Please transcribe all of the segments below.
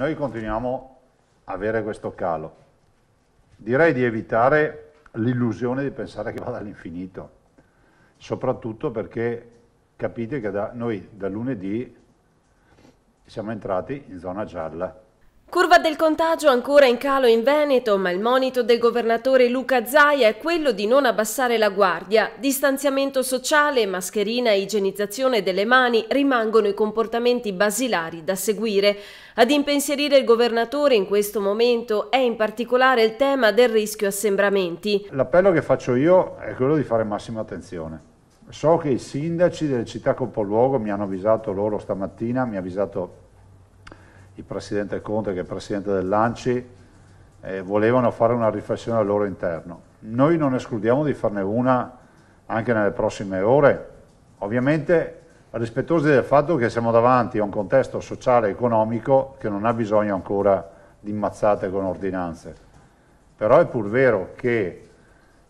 noi continuiamo a avere questo calo. Direi di evitare l'illusione di pensare che vada all'infinito, soprattutto perché capite che da, noi da lunedì siamo entrati in zona gialla. Curva del contagio ancora in calo in Veneto, ma il monito del governatore Luca Zaia è quello di non abbassare la guardia. Distanziamento sociale, mascherina e igienizzazione delle mani rimangono i comportamenti basilari da seguire. Ad impensierire il governatore in questo momento è in particolare il tema del rischio assembramenti. L'appello che faccio io è quello di fare massima attenzione. So che i sindaci delle città capoluogo mi hanno avvisato loro stamattina, mi ha avvisato il presidente Conte che è presidente dell'Anci eh, volevano fare una riflessione al loro interno. Noi non escludiamo di farne una anche nelle prossime ore, ovviamente rispettosi del fatto che siamo davanti a un contesto sociale e economico che non ha bisogno ancora di mazzate con ordinanze. Però è pur vero che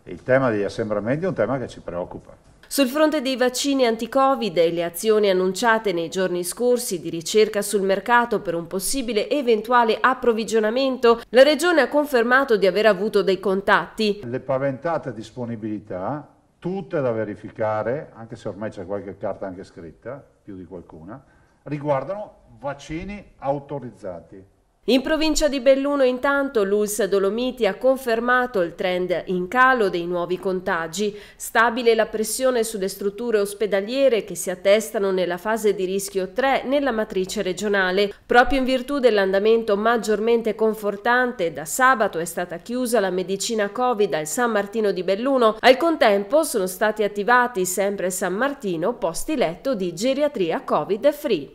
il tema degli assembramenti è un tema che ci preoccupa. Sul fronte dei vaccini anti-Covid e le azioni annunciate nei giorni scorsi di ricerca sul mercato per un possibile eventuale approvvigionamento, la Regione ha confermato di aver avuto dei contatti. Le paventate disponibilità, tutte da verificare, anche se ormai c'è qualche carta anche scritta, più di qualcuna, riguardano vaccini autorizzati. In provincia di Belluno intanto l'ULS Dolomiti ha confermato il trend in calo dei nuovi contagi, stabile la pressione sulle strutture ospedaliere che si attestano nella fase di rischio 3 nella matrice regionale. Proprio in virtù dell'andamento maggiormente confortante, da sabato è stata chiusa la medicina Covid al San Martino di Belluno, al contempo sono stati attivati sempre San Martino posti letto di geriatria Covid free.